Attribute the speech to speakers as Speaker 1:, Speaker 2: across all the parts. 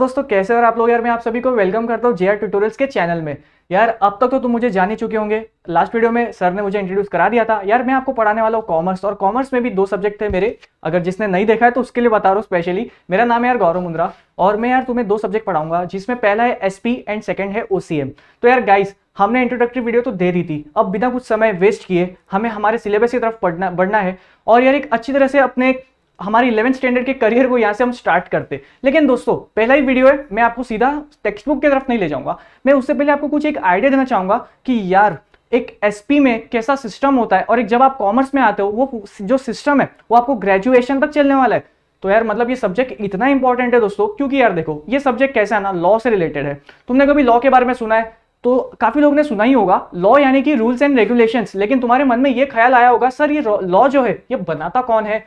Speaker 1: दोस्तों कैसे और आप लोग यार मैं आप सभी को वेलकम करता हूँ जे आर ट्यूटोरियल्स के चैनल में यार अब तक तो तुम मुझे जान ही चुके होंगे लास्ट वीडियो में सर ने मुझे इंट्रोड्यूस करा दिया था यार मैं आपको पढ़ाने वाला हूँ कॉमर्स और कॉमर्स में भी दो सब्जेक्ट थे मेरे अगर जिसने नहीं देखा है तो उसके लिए बता रहा हूँ स्पेशली मेरा नाम है यार गौरव मुंद्रा और मैं यार तुम्हें दो सब्जेक्ट पढ़ाऊंगा जिसमें पहला है एस एंड सेकेंड है ओ तो यार गाइस हमने इंट्रोडक्टरी वीडियो तो दे दी थी अब बिना कुछ समय वेस्ट किए हमें हमारे सिलेबस की तरफ पढ़ना बढ़ना है और यार एक अच्छी तरह से अपने हमारे इलेवेंथ स्टैंडर्ड के करियर को यहाँ से हम स्टार्ट करते लेकिन दोस्तों पहला ही वीडियो है मैं आपको सीधा टेक्स्ट बुक की तरफ नहीं ले जाऊंगा मैं उससे पहले आपको कुछ एक आइडिया देना चाहूंगा कि यार एक एसपी में कैसा सिस्टम होता है और एक जब आप कॉमर्स में आते हो वो जो सिस्टम है वो आपको ग्रेजुएशन तक चलने वाला है तो यार मतलब ये सब्जेक्ट इतना इंपॉर्टेंट है दोस्तों क्योंकि यार देखो ये सब्जेक्ट कैसा है ना लॉ से रिलेटेड है तुमने कभी लॉ के बारे में सुना है तो काफी लोग ने सुना ही होगा लॉ यानी कि रूल्स एंड रेगुलेशंस लेकिन तुम्हारे मन में ये ख्याल आया होगा सर ये लॉ जो है ये बनाता कौन है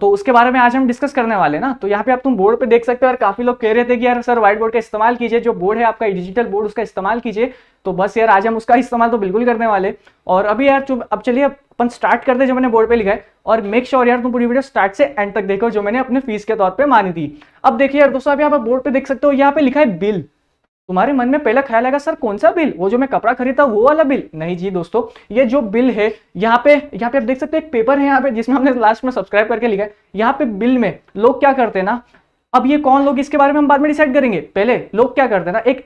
Speaker 1: तो उसके बारे में आज हम डिस्कस करने वाले ना तो यहाँ पे आप तुम बोर्ड पे देख सकते हो और काफी लोग कह रहे थे कि यार सर व्हाइट बोर्ड का इस्तेमाल कीजिए जो बोर्ड है आपका डिजिटल बोर्ड उसका इस्तेमाल कीजिए तो बस यार आज हम उसका इस्तेमाल तो बिल्कुल करने वाले और अभी यार अब चलिए अपन स्टार्ट करते हैं जो मैंने बोर्ड पे लिखा है और मेक श्योर sure यार तुम पूरी वीडियो स्टार्ट से एंड तक देखो जो मैंने अपने फीस के तौर पर मानी थी अब देखिए यार दोस्तों आप बोर्ड पर देख सकते हो यहाँ पे लिखा है बिल तुम्हारे मन में पहला ख्याल आएगा सर कौन सा बिल वो जो मैं कपड़ा खरीदा वो वाला बिल नहीं जी दोस्तों ये जो बिल है यहाँ पे यहाँ पे आप देख सकते हैं एक पेपर है यहाँ पे जिसमें हमने लास्ट में सब्सक्राइब करके लिखा है यहाँ पे बिल में लोग क्या करते हैं ना अब ये कौन लोग इसके बारे में हम बाद में डिसाइड करेंगे पहले लोग क्या करते ना एक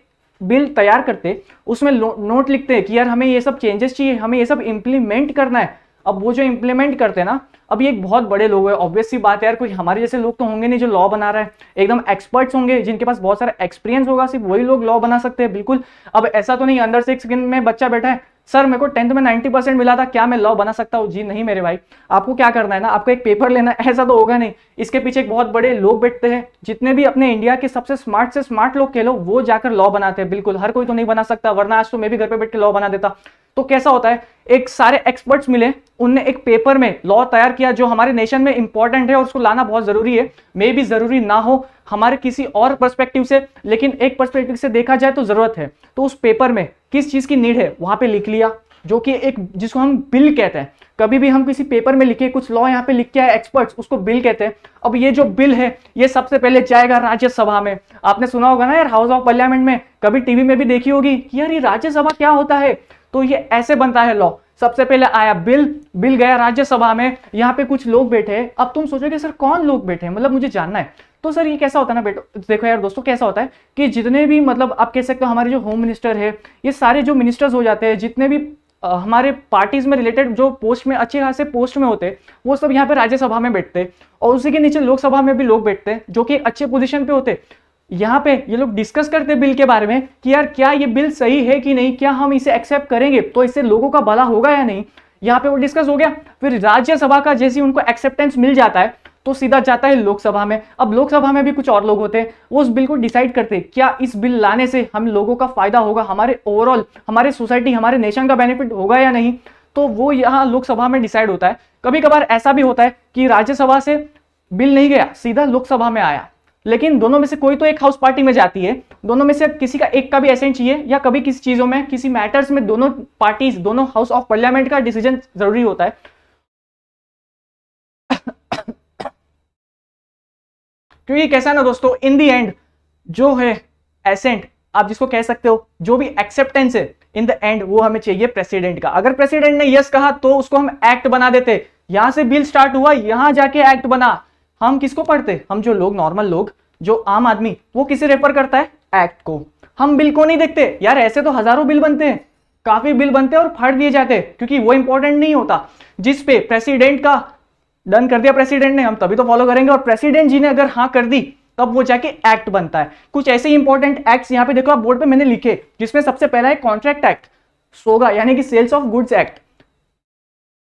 Speaker 1: बिल तैयार करते उसमें नोट लिखते हैं कि यार हमें ये सब चेंजेस चाहिए हमें ये सब इम्प्लीमेंट करना है अब वो जो इम्प्लीमेंट करते हैं ना अब ये एक बहुत बड़े लोग हैं ऑब्वियसली बात है यार कोई हमारे जैसे लोग तो होंगे नहीं जो लॉ बना रहा है एकदम एक्सपर्ट्स होंगे जिनके पास बहुत सारा एक्सपीरियंस होगा सिर्फ वही लोग लॉ बना सकते हैं बिल्कुल अब ऐसा तो नहीं अंडर सिक्स में बच्चा बैठा है सर मेरे को टेंथ में नाइन्टी परसेंट मिला था क्या मैं लॉ बना सकता हूँ जी नहीं मेरे भाई आपको क्या करना है ना आपको एक पेपर लेना है ऐसा तो होगा नहीं इसके पीछे एक बहुत बड़े लोग बैठते हैं जितने भी अपने इंडिया के सबसे स्मार्ट से स्मार्ट लोग कह लो वो जाकर लॉ बनाते हैं बिल्कुल हर कोई तो नहीं बना सकता वरना आज तो मैं भी घर पर बैठ के लॉ बना देता तो कैसा होता है एक सारे एक्सपर्ट्स मिले उनने एक पेपर में लॉ तैयार किया जो हमारे नेशन में इंपॉर्टेंट है और उसको लाना बहुत जरूरी है मे भी जरूरी ना हो हमारे किसी और पर्सपेक्टिव से लेकिन एक पर्सपेक्टिव से देखा जाए तो जरूरत है तो उस पेपर में किस चीज़ की नीड है वहां पर लिख लिया जो कि एक जिसको हम बिल कहते हैं कभी भी हम किसी पेपर में लिखे कुछ लॉ यहाँ पे लिख के आए एक्सपर्ट्स उसको बिल कहते हैं अब ये जो बिल है ये सबसे पहले जाएगा राज्यसभा में आपने सुना होगा ना यार हाउस ऑफ पार्लियामेंट में कभी टीवी में भी देखी होगी कि यार ये राज्यसभा क्या होता है तो ये ऐसे बनता है लॉ सबसे पहले आया बिल बिल गया राज्यसभा में यहाँ पे कुछ लोग बैठे अब तुम सोचोगे सर कौन लोग बैठे हैं मतलब मुझे जानना है तो सर ये कैसा होता है ना बेटो देखो यार दोस्तों कैसा होता है कि जितने भी मतलब आप कह सकते हो हमारे जो होम मिनिस्टर है ये सारे जो मिनिस्टर्स हो जाते हैं जितने भी आ, हमारे पार्टीज में रिलेटेड जो पोस्ट में अच्छे खासे पोस्ट में होते वो सब यहाँ पे राज्यसभा में बैठते और उसी के नीचे लोकसभा में भी लोग बैठते हैं जो कि अच्छे पोजिशन पे होते यहाँ पे ये लोग डिस्कस करते बिल के बारे में कि यार क्या ये बिल सही है कि नहीं क्या हम इसे एक्सेप्ट करेंगे तो इससे लोगों का भला होगा या नहीं यहाँ पे वो डिस्कस हो गया फिर राज्यसभा का जैसी उनको एक्सेप्टेंस मिल जाता है तो सीधा जाता है लोकसभा में अब लोकसभा में भी कुछ और लोग होते हैं वो उस बिल को डिसाइड करते हैं क्या इस बिल लाने से हम लोगों का फायदा होगा हमारे ओवरऑल हमारे सोसाइटी हमारे नेशन का बेनिफिट होगा या नहीं तो वो यहाँ लोकसभा में डिसाइड होता है कभी कभार ऐसा भी होता है कि राज्यसभा से बिल नहीं गया सीधा लोकसभा में आया लेकिन दोनों में से कोई तो एक हाउस पार्टी में जाती है दोनों में से किसी का एक का भी एसेंट चाहिए या कभी किसी चीज़ों में किसी मैटर्स में दोनों पार्टीज दोनों हाउस ऑफ पार्लियामेंट का डिसीजन जरूरी होता है क्योंकि कैसा ना दोस्तों इन दी एंड जो है एसेंट आप जिसको कह सकते हो जो भी एक्सेप्टेंस है इन द एंड वो हमें चाहिए प्रेसिडेंट का अगर प्रेसिडेंट ने यस कहा तो उसको हम एक्ट बना देते यहां से बिल स्टार्ट हुआ यहां जाके एक्ट बना हम किसको पढ़ते हम जो लोग नॉर्मल लोग जो आम आदमी वो किसे रेफर करता है एक्ट को हम बिल को नहीं देखते यार ऐसे तो हजारों बिल बनते हैं काफी बिल बनते हैं और फाड़ दिए जाते हैं क्योंकि वो इंपॉर्टेंट नहीं होता जिस पे प्रेसिडेंट का डन कर दिया प्रेसिडेंट ने हम तभी तो फॉलो करेंगे और प्रेसिडेंट जी ने अगर हाँ कर दी तब वो जाके एक्ट बनता है कुछ ऐसे इंपॉर्टेंट एक्ट यहाँ पे देखो आप बोर्ड पे मैंने लिखे जिसमें सबसे पहला है कॉन्ट्रैक्ट एक्ट सोगा यानी कि sales of goods act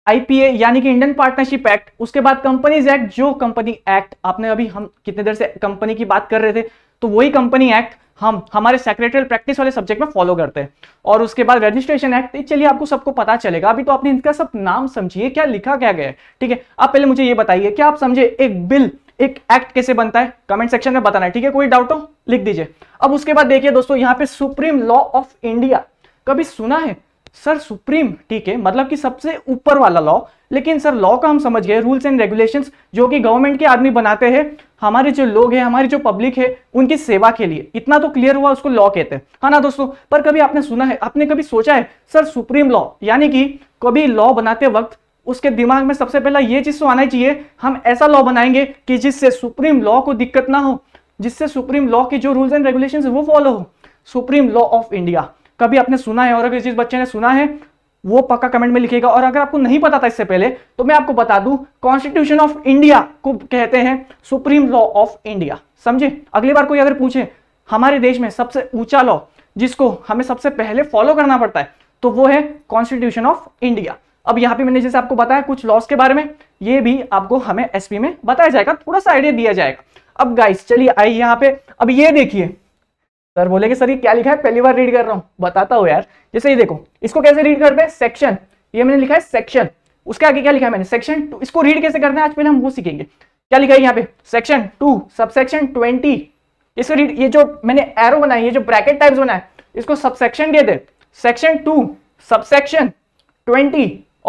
Speaker 1: IPA यानी कि इंडियन पार्टनरशिप एक्ट उसके बाद कंपनीज एक्ट जो कंपनी एक्ट आपने अभी हम कितने देर से कंपनी की बात कर रहे थे तो वही कंपनी एक्ट हम हमारे सेक्रेटरियल प्रैक्टिस वाले सब्जेक्ट में फॉलो करते हैं और उसके बाद रजिस्ट्रेशन एक्ट चलिए आपको सबको पता चलेगा अभी तो आपने इनका सब नाम समझिए क्या लिखा क्या गया है ठीक है आप पहले मुझे ये बताइए क्या आप समझे एक बिल एक एक्ट कैसे बनता है कमेंट सेक्शन में बताना है ठीक है कोई डाउट हो लिख दीजिए अब उसके बाद देखिए दोस्तों यहाँ पे सुप्रीम लॉ ऑफ इंडिया कभी सुना है सर सुप्रीम ठीक है मतलब कि सबसे ऊपर वाला लॉ लेकिन सर लॉ का हम समझ गए रूल्स एंड रेगुलेशंस जो कि गवर्नमेंट के आदमी बनाते हैं हमारे जो लोग हैं हमारी जो पब्लिक है उनकी सेवा के लिए इतना तो क्लियर हुआ उसको लॉ कहते हैं हाँ ना दोस्तों पर कभी आपने सुना है आपने कभी सोचा है सर सुप्रीम लॉ यानी कि कभी लॉ बनाते वक्त उसके दिमाग में सबसे पहला ये चीज़ तो आना चाहिए हम ऐसा लॉ बनाएंगे कि जिससे सुप्रीम लॉ को दिक्कत ना हो जिससे सुप्रीम लॉ के जो रूल्स एंड रेगुलेशन वो फॉलो हो सुप्रीम लॉ ऑफ इंडिया कभी आपने सुना है और अगर जिस बच्चे ने सुना है वो पक्का कमेंट में लिखेगा और अगर आपको नहीं पता था इससे पहले तो मैं आपको बता दूं कॉन्स्टिट्यूशन ऑफ इंडिया को कहते हैं सुप्रीम लॉ ऑफ इंडिया समझे अगली बार कोई अगर पूछे हमारे देश में सबसे ऊंचा लॉ जिसको हमें सबसे पहले फॉलो करना पड़ता है तो वो है कॉन्स्टिट्यूशन ऑफ इंडिया अब यहाँ पे मैंने जैसे आपको बताया कुछ लॉस के बारे में ये भी आपको हमें एसपी में बताया जाएगा थोड़ा सा आइडिया दिया जाएगा अब गाइस चलिए आई यहाँ पे अब ये देखिए सर बोले कि सर ये क्या लिखा है पहली बार रीड कर रहा हूं बताता हूं यार जैसे ये देखो इसको कैसे रीड करते हैं सेक्शन ये मैंने लिखा है सेक्शन उसके आगे क्या लिखा है मैंने सेक्शन टू इसको रीड कैसे करते हैं आज पहले हम वो सीखेंगे क्या लिखा है यहाँ पे सेक्शन टू सबसेक्शन ट्वेंटी इसको रीड ये जो मैंने एरो बनाया ये जो ब्रैकेट टाइप्स बनाया इसको सबसेक्शन कहते हैं section two subsection twenty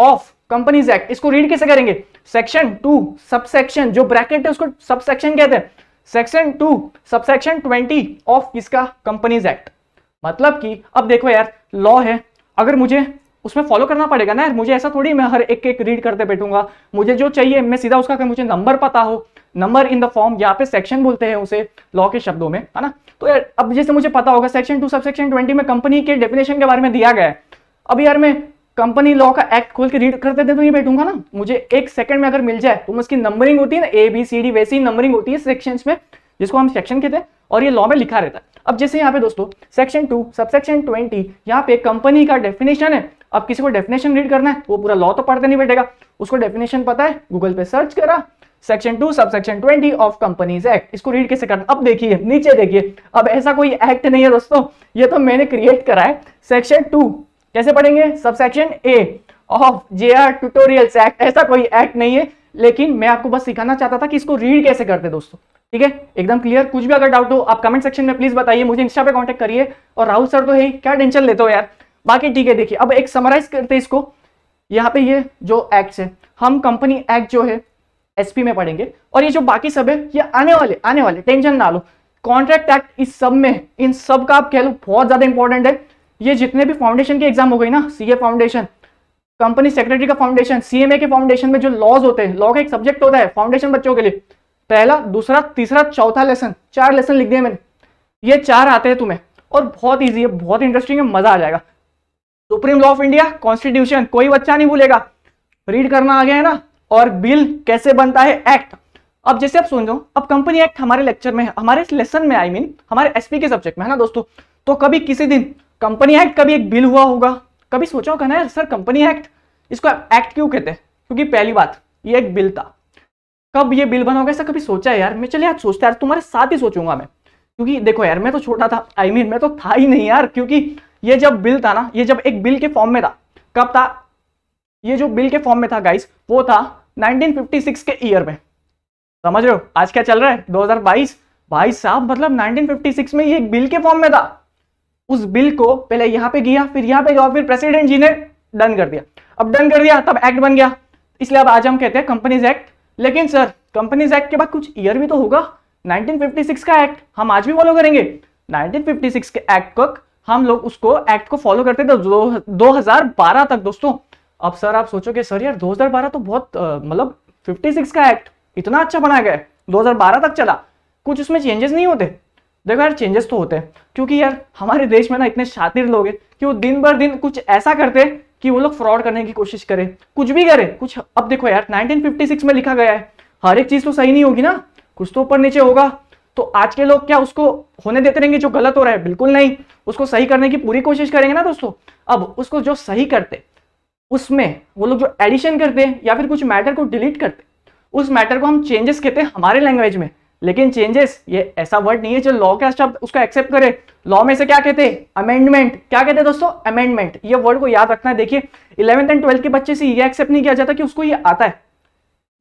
Speaker 1: of companies act इसको रीड कैसे करेंगे सेक्शन टू सबसेक्शन जो ब्रैकेट है उसको सबसेक्शन कहते हैं section two subsection twenty of किसका कंपनीज एक्ट मतलब कि अब देखो यार लॉ है अगर मुझे उसमें फॉलो करना पड़ेगा ना यार मुझे ऐसा थोड़ी मैं हर एक एक रीड करते बैठूंगा मुझे जो चाहिए मैं सीधा उसका कर मुझे नंबर पता हो नंबर इन द फॉर्म यहाँ पे सेक्शन बोलते हैं उसे लॉ के शब्दों में है ना तो यार अब जैसे मुझे पता होगा सेक्शन टू सबसेक्शन ट्वेंटी में कंपनी के डेफिनेशन के बारे में दिया गया है अब यार मैं कंपनी लॉ का एक्ट खोल के रीड करते थे तो ये बैठूंगा ना मुझे एक सेकंड में अगर मिल जाए तो उसकी नंबरिंग होती है ना ए बी सी डी वैसी नंबरिंग होती है सेक्शन में जिसको हम सेक्शन कहते हैं और ये लॉ में लिखा रहता है अब जैसे यहाँ पे दोस्तों section two subsection twenty यहाँ पे कंपनी का डेफिनेशन है अब किसी को डेफिनेशन रीड करना है तो वो पूरा लॉ तो पढ़ते नहीं बैठेगा उसको डेफिनेशन पता है गूगल पे सर्च करा section two subsection twenty of companies act इसको रीड कैसे करना अब देखिए नीचे देखिए अब ऐसा कोई एक्ट नहीं है दोस्तों ये तो मैंने क्रिएट करा है सेक्शन टू कैसे पढ़ेंगे subsection A of J R tutorials act ऐसा कोई एक्ट नहीं है लेकिन मैं आपको बस सिखाना चाहता था कि इसको रीड कैसे करते दोस्तों ठीक है एकदम क्लियर कुछ भी अगर डाउट हो आप कमेंट सेक्शन में प्लीज बताइए मुझे इंस्टा पे कॉन्टेक्ट करिए और राहुल सर तो है क्या टेंशन लेते हो यार बाकी ठीक है देखिए अब एक समराइज करते इसको यहाँ पे ये जो एक्ट है हम कंपनी एक्ट जो है एसपी में पढ़ेंगे और ये जो बाकी सब है ये आने वाले आने वाले टेंशन ना लो कॉन्ट्रैक्ट एक्ट इस सब में इन सब का आप कह लो बहुत ज्यादा इंपॉर्टेंट है ये जितने भी फाउंडेशन के एग्जाम हो गई ना सीए फाउंडेशन कंपनी सेक्रेटरी का फाउंडेशन सीएमए के फाउंडेशन में जो लॉज होते हैं लॉ का एक सब्जेक्ट होता है फाउंडेशन बच्चों के लिए पहला दूसरा तीसरा चौथा लेसन चार लेसन लिख दिए मैंने ये चार आते हैं तुम्हें और बहुत ईजी है बहुत इंटरेस्टिंग है मजा आ जाएगा supreme law of India constitution कोई बच्चा नहीं भूलेगा रीड करना आ गया है ना और बिल कैसे बनता है एक्ट अब जैसे आप सुन जाओ अब कंपनी एक्ट हमारे लेक्चर में है हमारे लेसन में आई I मीन mean, हमारे एसपी के सब्जेक्ट में है ना दोस्तों तो कभी किसी दिन कंपनी एक्ट कभी एक बिल हुआ होगा कभी सोचा होगा ना सर कंपनी एक्ट इसको एक्ट क्यों कहते हैं क्योंकि पहली बात ये एक बिल था कब ये बिल बना होगा ऐसा कभी सोचा है यार मैं चले यार सोचता यार तुम्हारे साथ ही सोचूंगा मैं क्योंकि देखो यार मैं तो छोटा था आई I मीन mean, मैं तो था ही नहीं यार क्योंकि ये जब बिल था ना ये जब एक बिल के फॉर्म में था कब था ये जो बिल के फॉर्म में था गाइस वो था 1956 के ईयर में समझ रहे हो आज क्या चल रहा है 2022 भाई साहब मतलब 1956 में ये एक बिल के फॉर्म में था उस बिल को पहले यहां पे किया फिर यहां पे गया फिर प्रेसिडेंट जी ने डन कर दिया अब डन कर दिया तब एक्ट बन गया इसलिए अब आज हम कहते हैं कंपनीज एक्ट लेकिन सर कंपनीज एक्ट के बाद कुछ ईयर भी तो होगा 1956 का एक्ट हम आज भी फॉलो करेंगे 1956 के एक्ट तक हम लोग उसको एक्ट को फॉलो करते थे दो हजार तक दोस्तों अब सर आप सोचोगे सर यार 2012 तो बहुत मतलब 56 का एक्ट इतना अच्छा बनाया गया है 2012 तक चला कुछ उसमें चेंजेस नहीं होते देखो यार चेंजेस तो होते हैं क्योंकि यार हमारे देश में ना इतने शातिर लोग हैं कि वो दिन भर दिन कुछ ऐसा करते हैं कि वो लोग फ्रॉड करने की कोशिश करें कुछ भी करें कुछ अब देखो यार 1956 में लिखा गया है हर एक चीज़ तो सही नहीं होगी ना कुछ तो ऊपर नीचे होगा तो आज के लोग क्या उसको होने देते रहेंगे जो गलत हो रहा है बिल्कुल नहीं उसको सही करने की पूरी कोशिश करेंगे ना दोस्तों अब उसको जो सही करते उसमें वो लोग जो एडिशन करते हैं या फिर कुछ मैटर को डिलीट करते उस मैटर को हम चेंजेस कहते हैं हमारे लैंग्वेज में लेकिन चेंजेस ये ऐसा वर्ड नहीं है जो लॉ का शब्द उसको एक्सेप्ट करे लॉ में से क्या कहते हैं अमेंडमेंट क्या कहते हैं दोस्तों अमेंडमेंट ये वर्ड को याद रखना है देखिए इलेवंथ एंड ट्वेल्थ के बच्चे से ये एक्सेप्ट नहीं किया जाता कि उसको ये आता है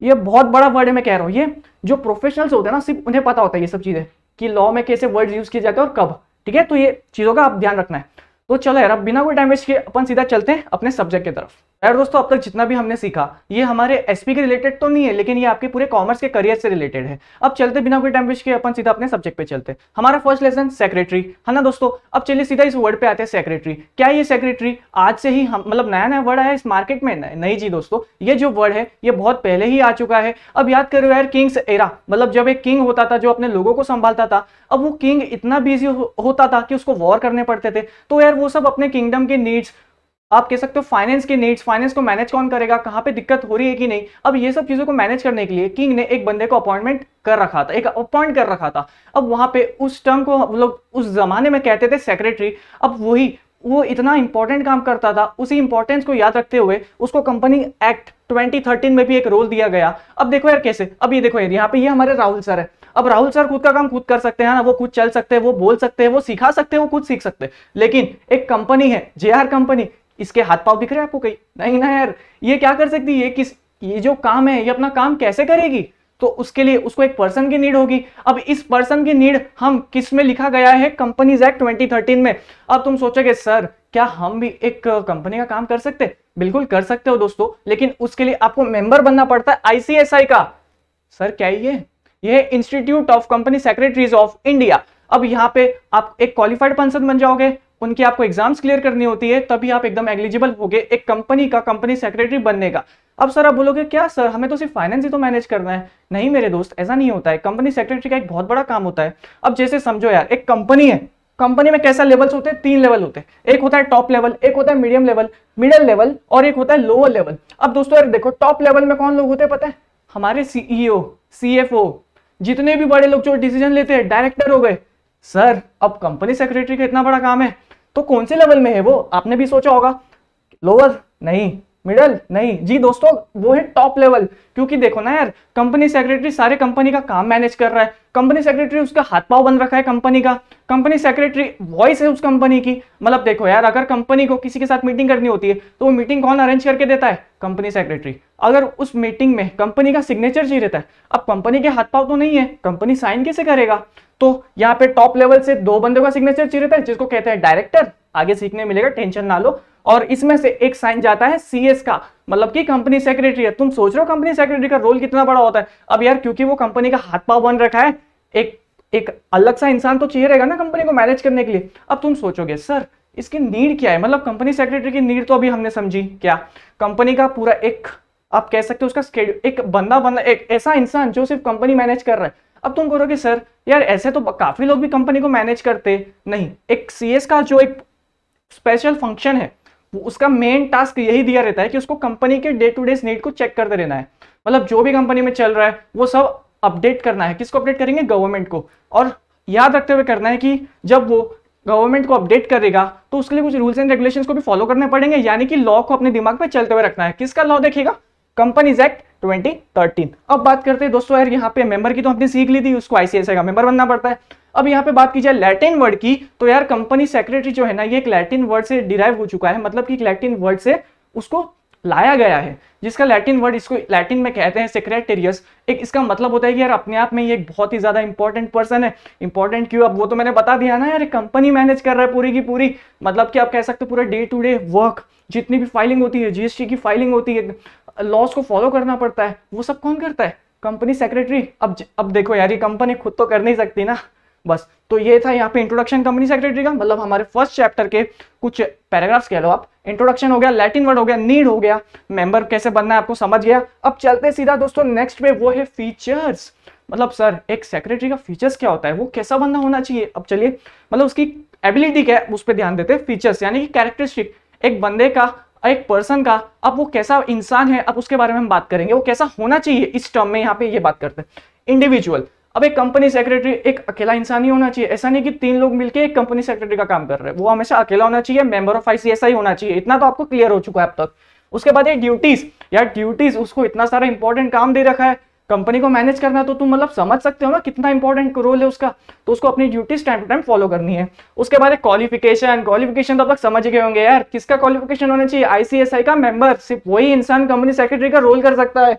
Speaker 1: ये बहुत बड़ा वर्ड है मैं कह रहा हूँ ये जो प्रोफेशनल्स होते हैं ना सिर्फ उन्हें पता होता है ये सब चीज़ें कि लॉ में कैसे वर्ड यूज किए जाते हैं और कब ठीक है तो ये चीज़ों का आप ध्यान रखना है तो चलो यार अब बिना कोई डैमेज किए अपन सीधा चलते हैं अपने सब्जेक्ट की तरफ यार दोस्तों अब तक जितना भी हमने सीखा ये हमारे एसपी के रिलेटेड तो नहीं है लेकिन ये आपके पूरे कॉमर्स के करियर से रिलेटेड है अब चलते बिना कोई डैमेज के अपन सीधा अपने सब्जेक्ट पे चलते हैं हमारा फर्स्ट लेसन सेक्रेटरी है ना दोस्तों अब चलिए सीधा इस वर्ड पे आते हैं सेक्रेटरी क्या ये सेक्रेटरी आज से ही मतलब नया नया वर्ड आया इस मार्केट में नहीं जी दोस्तों ये जो वर्ड है ये बहुत पहले ही आ चुका है अब याद करो यार किंग्स एरा मतलब जब एक किंग होता था जो अपने लोगों को संभालता था अब वो किंग इतना बिजी होता था कि उसको वॉर करने पड़ते थे तो यार वो सब अपने किंगडम के नीड्स आप कह सकते हो फाइनेंस के नीड्स फाइनेंस को मैनेज कौन करेगा कहाँ पे दिक्कत हो रही है कि नहीं अब ये सब चीज़ों को मैनेज करने के लिए किंग ने एक बंदे को अपॉइंटमेंट कर रखा था एक अपॉइंट कर रखा था अब वहां पे उस टर्म को हम लोग उस जमाने में कहते थे सेक्रेटरी अब वही वो इतना इंपॉर्टेंट काम करता था उसी इंपॉर्टेंस को याद रखते हुए उसको कंपनी एक्ट 2013 में भी एक रोल दिया गया अब देखो यार कैसे अब ये देखो यार यहाँ पे ये हमारे राहुल सर है अब राहुल सर खुद का काम खुद कर सकते हैं ना वो खुद चल सकते हैं वो बोल सकते हैं वो सिखा सकते हैं वो खुद सीख सकते हैं लेकिन एक कंपनी है जे कंपनी इसके हाथ पाव दिख रहे हैं आपको कहीं नहीं ना यार ये क्या कर सकती है किस ये जो काम है ये अपना काम कैसे करेगी तो उसके लिए उसको एक पर्सन की नीड होगी अब इस पर्सन की नीड हम किस में लिखा गया है कंपनीज एक्ट 2013 में अब तुम सोचोगे सर क्या हम भी एक कंपनी का काम कर सकते बिल्कुल कर सकते हो दोस्तों लेकिन उसके लिए आपको मेंबर बनना पड़ता है आईसीएसआई का सर क्या ये यह institute of company secretaries of India अब यहाँ पे आप एक क्वालिफाइड पंसद बन जाओगे उनकी आपको एग्जाम्स क्लियर करनी होती है तभी आप एकदम एलिजिबल हो एक कंपनी का कंपनी सेक्रेटरी बनने का अब सर आप बोलोगे क्या सर हमें तो सिर्फ फाइनेंस ही तो मैनेज करना है नहीं मेरे दोस्त ऐसा नहीं होता है कंपनी सेक्रेटरी का एक बहुत बड़ा काम होता है अब जैसे समझो यार एक कंपनी है कंपनी में कैसा लेवल्स होते हैं तीन लेवल होते हैं एक होता है टॉप लेवल एक होता है मीडियम लेवल मिडिल लेवल और एक होता है लोअर लेवल अब दोस्तों यार देखो टॉप लेवल में कौन लोग होते हैं पता है हमारे सीईओ सीएफओ e जितने भी बड़े लोग जो डिसीजन लेते हैं डायरेक्टर हो गए सर अब कंपनी सेक्रेटरी का इतना बड़ा काम है तो कौन से लेवल में है वो आपने भी सोचा होगा लोअर नहीं मिडल नहीं जी दोस्तों वो है टॉप लेवल क्योंकि देखो ना यार कंपनी सेक्रेटरी सारे कंपनी का काम मैनेज कर रहा है कंपनी सेक्रेटरी उसका हाथ पाव बन रखा है कंपनी का कंपनी सेक्रेटरी वॉइस है उस कंपनी की मतलब देखो यार अगर कंपनी को किसी के साथ मीटिंग करनी होती है तो वो मीटिंग कौन अरेंज करके देता है कंपनी सेक्रेटरी अगर उस मीटिंग में कंपनी का सिग्नेचर चाहिए रहता है अब कंपनी के हाथ पाव तो नहीं है कंपनी साइन कैसे करेगा तो यहाँ पे टॉप लेवल से दो बंदों का सिग्नेचर चाहिए रहता है जिसको कहते हैं डायरेक्टर आगे सीखने मिलेगा टेंशन ना लो और इसमें से एक साइन जाता है सीएस का मतलब कि कंपनी सेक्रेटरी है तुम सोच रहे हो कंपनी सेक्रेटरी का रोल कितना बड़ा होता है अब यार क्योंकि वो कंपनी का हाथ पाव बन रखा है एक एक अलग सा इंसान तो चाहिए रहेगा ना कंपनी को मैनेज करने के लिए अब तुम सोचोगे सर इसकी नीड क्या है मतलब कंपनी सेक्रेटरी की नीड तो अभी हमने समझी क्या कंपनी का पूरा एक आप कह सकते हो उसका स्केड्यूल एक बंदा बंदा एक ऐसा इंसान जो सिर्फ कंपनी मैनेज कर रहा है अब तुम कहोगे सर यार ऐसे तो काफी लोग भी कंपनी को मैनेज करते नहीं एक सी का जो एक स्पेशल फंक्शन है उसका मेन टास्क यही दिया रहता है कि उसको कंपनी के डे टू डे नीड को चेक करते रहना है मतलब जो भी कंपनी में चल रहा है वो सब अपडेट करना है किसको अपडेट करेंगे गवर्नमेंट को और याद रखते हुए करना है कि जब वो गवर्नमेंट को अपडेट करेगा तो उसके लिए कुछ रूल्स एंड रेगुलेशंस को भी फॉलो करने पड़ेंगे यानी कि लॉ को अपने दिमाग में चलते हुए रखना है किसका लॉ देखेगा कंपनीज एक्ट 2013 अब बात करते हैं दोस्तों यार यहाँ पे मेंबर की तो हमने सीख ली थी उसको आईसीआईसीआई का मेंबर बनना पड़ता है अब यहाँ पे बात की जाए लैटिन वर्ड की तो यार कंपनी सेक्रेटरी जो है ना ये एक लैटिन वर्ड से डिराइव हो चुका है मतलब कि एक लैटिन वर्ड से उसको लाया गया है जिसका लैटिन वर्ड इसको लैटिन में कहते हैं सेक्रेटेरियस एक इसका मतलब होता है कि यार अपने आप में ये एक बहुत ही ज्यादा इंपॉर्टेंट पर्सन है इंपॉर्टेंट क्यों अब वो तो मैंने बता दिया ना यार कंपनी मैनेज कर रहा है पूरी की पूरी मतलब कि आप कह सकते हो पूरा डे टू डे वर्क जितनी भी फाइलिंग होती है जीएसटी की फाइलिंग होती है लॉस को फॉलो करना पड़ता है वो सब कौन करता है कंपनी सेक्रेटरी अब अब देखो यार ये कंपनी खुद तो कर नहीं सकती ना बस तो ये था यहाँ पे इंट्रोडक्शन कंपनी सेक्रेटरी का मतलब हमारे फर्स्ट चैप्टर के कुछ पैराग्राफ्स कह लो आप इंट्रोडक्शन हो गया लैटिन वर्ड हो गया नीड हो गया मेंबर कैसे बनना है आपको समझ गया अब चलते सीधा दोस्तों नेक्स्ट पे वो है फीचर्स मतलब सर एक सेक्रेटरी का फीचर्स क्या होता है वो कैसा बनना होना चाहिए अब चलिए मतलब उसकी एबिलिटी क्या है उस पर ध्यान देते हैं फीचर्स यानी कि कैरेक्टरिस्टिक एक बंदे का एक पर्सन का अब वो कैसा इंसान है अब उसके बारे में हम बात करेंगे वो कैसा होना चाहिए इस टर्म में यहाँ पे ये बात करते हैं इंडिविजुअल अब एक कंपनी सेक्रेटरी एक अकेला इंसान ही होना चाहिए ऐसा नहीं कि तीन लोग मिलकर एक कंपनी सेक्रेटरी का काम कर रहे हैं वो हमेशा अकेला होना चाहिए मेंबर ऑफ आईसीएसआई होना चाहिए इतना तो आपको क्लियर हो चुका है अब तक उसके बाद ये ड्यूटीज यार ड्यूटीज उसको इतना सारा इंपॉर्टेंट काम दे रखा है कंपनी को मैनेज करना है तो तुम मतलब समझ सकते हो ना कितना इंपॉर्टेंट रोल है उसका तो उसको अपनी duties time to time follow करनी है उसके बाद क्वालिफिकेशन क्वालिफिकेशन तो आप समझ गए होंगे यार किसका क्वालिफिकेशन होना चाहिए आईसीएसआई का मेंबर सिर्फ वही इंसान कंपनी सेक्रेटरी का रोल कर सकता है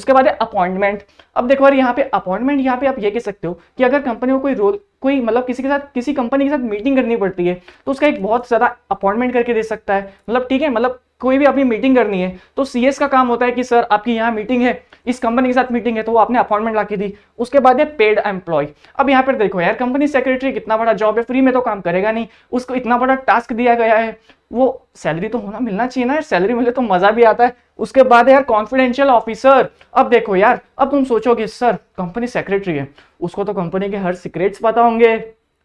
Speaker 1: उसके बाद है अपॉइंटमेंट अब देखो यार यहाँ पे अपॉइंटमेंट यहाँ पे आप ये कह सकते हो कि अगर कंपनी को कोई रोल कोई मतलब किसी के साथ किसी कंपनी के साथ मीटिंग करनी पड़ती है तो उसका एक बहुत ज़्यादा अपॉइंटमेंट करके दे सकता है मतलब ठीक है मतलब कोई भी अपनी मीटिंग करनी है तो सी का काम होता है कि सर आपकी यहाँ मीटिंग है इस कंपनी के साथ मीटिंग है तो वो आपने अपॉइंटमेंट ला दी उसके बाद है पेड एम्प्लॉय अब यहाँ पर देखो यार कंपनी सेक्रेटरी कितना बड़ा जॉब है फ्री में तो काम करेगा नहीं उसको इतना बड़ा टास्क दिया गया है वो सैलरी तो होना मिलना चाहिए ना यार सैलरी मिले तो मजा भी आता है उसके बाद है यार कॉन्फिडेंशियल ऑफिसर अब देखो यार अब तुम सोचोगे सर कंपनी सेक्रेटरी है उसको तो कंपनी के हर सीक्रेट्स पता होंगे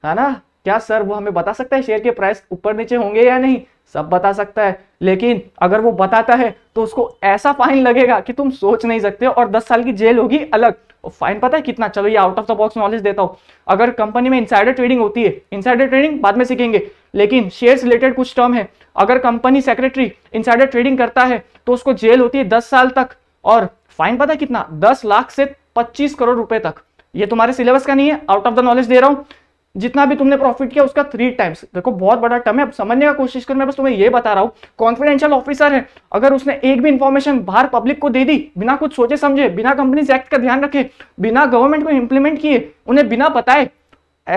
Speaker 1: है ना क्या सर वो हमें बता सकता है शेयर के प्राइस ऊपर नीचे होंगे या नहीं सब बता सकता है लेकिन अगर वो बताता है तो उसको ऐसा फाइन लगेगा कि तुम सोच नहीं सकते और दस साल की जेल होगी अलग और फाइन पता है कितना चलो ये out of the box knowledge देता हूँ अगर कंपनी में इंसाइडर ट्रेडिंग होती है इंसाइडर ट्रेडिंग बाद में सीखेंगे लेकिन शेयर्स रिलेटेड कुछ टर्म है अगर कंपनी सेक्रेटरी इंसाइडर ट्रेडिंग करता है तो उसको जेल होती है दस साल तक और फाइन पता है कितना दस लाख से पच्चीस करोड़ रुपए तक ये तुम्हारे सिलेबस का नहीं है आउट ऑफ द नॉलेज दे रहा हूँ जितना भी तुमने प्रॉफिट किया उसका थ्री टाइम्स देखो बहुत बड़ा टर्म है अब समझने का कोशिश कर मैं बस तुम्हें ये बता रहा हूँ कॉन्फिडेंशियल ऑफिसर है अगर उसने एक भी इन्फॉर्मेशन बाहर पब्लिक को दे दी बिना कुछ सोचे समझे बिना कंपनीज एक्ट का ध्यान रखे बिना गवर्नमेंट को इंप्लीमेंट किए उन्हें बिना बताए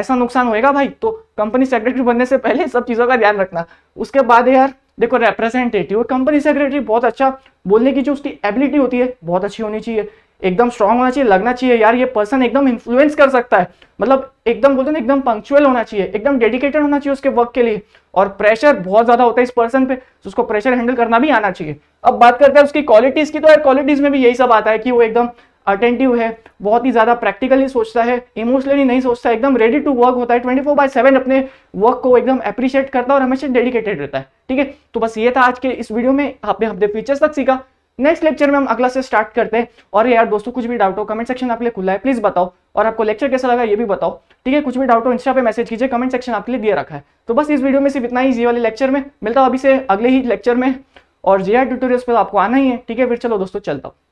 Speaker 1: ऐसा नुकसान होएगा भाई तो कंपनी सेक्रेटरी बनने से पहले सब चीज़ों का ध्यान रखना उसके बाद यार देखो रिप्रेजेंटेटिव कंपनी सेक्रेटरी बहुत अच्छा बोलने की जो उसकी एबिलिटी होती है बहुत अच्छी होनी चाहिए एकदम स्ट्रांग होना चाहिए लगना चाहिए यार ये पर्सन एकदम इन्फ्लुएंस कर सकता है मतलब एकदम बोलते ना एकदम पंक्चुअल होना चाहिए एकदम डेडिकेटेड होना चाहिए उसके वर्क के लिए और प्रेशर बहुत ज्यादा होता है इस पर्सन पे तो उसको प्रेशर हैंडल करना भी आना चाहिए अब बात करते हैं उसकी क्वालिटीज की तो यार क्वालिटीज में भी यही सब आता है कि वो एकदम अटेंटिव है बहुत ही ज्यादा प्रैक्टिकली सोचता है इमोशनली नहीं सोचता एकदम रेडी टू वर्क होता है ट्वेंटी फोर बाई सेवन अपने वर्क को एकदम अप्रिशिएट करता है और हमेशा डेडिकेटेड रहता है ठीक है तो बस ये था आज के इस वीडियो में आपने हफ्ते फीचर्स तक सीखा नेक्स्ट लेक्चर में हम अगला से स्टार्ट करते हैं और यार दोस्तों कुछ भी डाउट हो कमेंट सेक्शन आपके लिए खुला है प्लीज बताओ और आपको लेक्चर कैसा लगा ये भी बताओ ठीक है कुछ भी डाउट हो इंस्टा पे मैसेज कीजिए कमेंट सेक्शन आपके लिए दिया रखा है तो बस इस वीडियो में सिर्फ इतना ही जी वाले लेक्चर में मिलता हूँ अभी से अगले ही लेक्चर में और जी आर ट्यूटोरियल्स पर आपको आना ही है ठीक है फिर चलो दोस्तों चलता हूँ